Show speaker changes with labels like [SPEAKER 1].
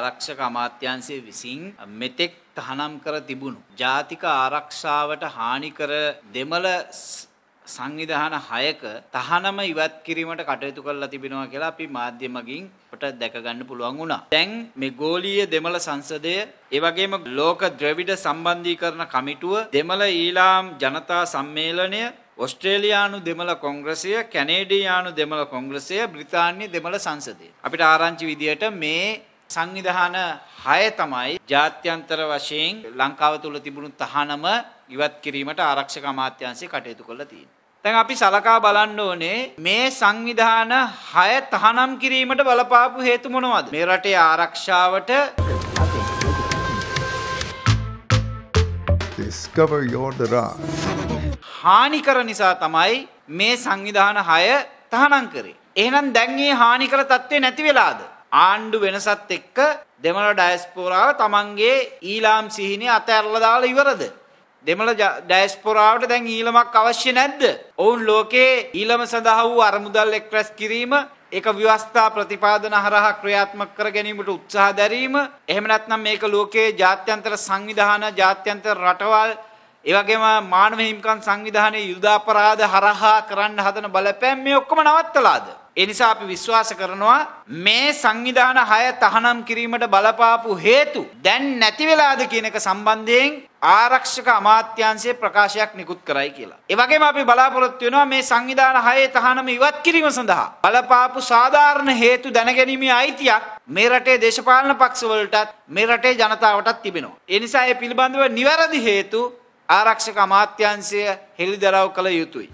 [SPEAKER 1] ආරක්ෂක අමාත්‍යංශය විසින් මෙතෙක් තහනම් කර තිබුණු ජාතික ආරක්ෂාවට හානි කර දෙමළ සංවිධාන 6ක තහනම ඉවත් කිරීමට කටයුතු කරලා තිබෙනවා කියලා අපි මාධ්‍යමකින් අපට දැක ගන්න පුළුවන් වුණා. දැන් මේ ගෝලීය දෙමළ සංසදය ඒ වගේම ලෝක ද්‍රවිඩ සම්බන්ධීකරණ කමිටුව දෙමළ ඊලාම් ජනතා සම්මේලනය ඔස්ට්‍රේලයානු දෙමළ කොංග්‍රසය කැනේඩියානු දෙමළ කොංග්‍රසය බ්‍රිතාන්‍ය දෙමළ සංසදය. අපිට ආරංචි විදියට මේ සංවිධාන 6 තමයි ජාත්‍යන්තර වශයෙන් ලංකාව තුල තිබුණු තහනම ඉවත් කිරීමට ආරක්ෂක අමාත්‍යාංශය කටයුතු කරලා තියෙනවා. දැන් අපි සලකා බලන්න ඕනේ මේ සංවිධාන 6 තහනම් කිරීමට බලපාපු හේතු මොනවද? මේ රටේ ආරක්ෂාවට Discover your හානිකර නිසා තමයි මේ සංවිධාන 6 තහනම් කරේ. එහෙනම් දැන් මේ හානිකර தත්ත්වේ නැති වෙලාද? ආණ්ඩු වෙනසත් එක්ක දෙමළ ඩයස්පෝරාව තමන්ගේ ඊලාම් සිහිනේ අතහැරලා දාලා ඉවරද? දෙමළ ඩයස්පොරාවට දැන් ඊළමක් අවශ්‍ය නැද්ද? ඔවුන් ලෝකයේ ඊළම සඳහා වූ අරමුදල් එක්රැස් කිරීම, ඒක ව්‍යවස්ථා ප්‍රතිපාදන හරහා ක්‍රියාත්මක කර ගැනීමට උත්සාහ දැරීම, එහෙම නැත්නම් මේක ලෝකයේ ජාත්‍යන්තර සංවිධාන, ජාත්‍යන්තර රටවල් ඒ වගේම මානව හිමිකම් සංවිධානයේ යුදාපරාධ හරහා කරන්න හදන බලපෑම් මේ ඔක්කොම නවත්තලාද? ඒ නිසා අපි විශ්වාස කරනවා මේ සංවිධාන 6 තහනම් කිරීමට බලපාපු හේතු දැන් නැති වෙලාද කියන එක සම්බන්ධයෙන් ආරක්ෂක අමාත්‍යාංශයේ ප්‍රකාශයක් නිකුත් කරයි කියලා. ඒ වගේම අපි බලාපොරොත්තු වෙනවා මේ සංවිධාන 6 තහනම ඉවත් කිරීම සඳහා බලපාපු සාධාරණ හේතු දැනගැනීමේ අයිතියක් මේ රටේ දේශපාලන පක්ෂවලටත් මේ රටේ ජනතාවටත් තිබෙනවා. ඒ නිසා මේ පිළිබඳව නිවැරදි හේතු ආරක්ෂක අමාත්‍යංශය හෙළිදරව් කළ යුතුයි.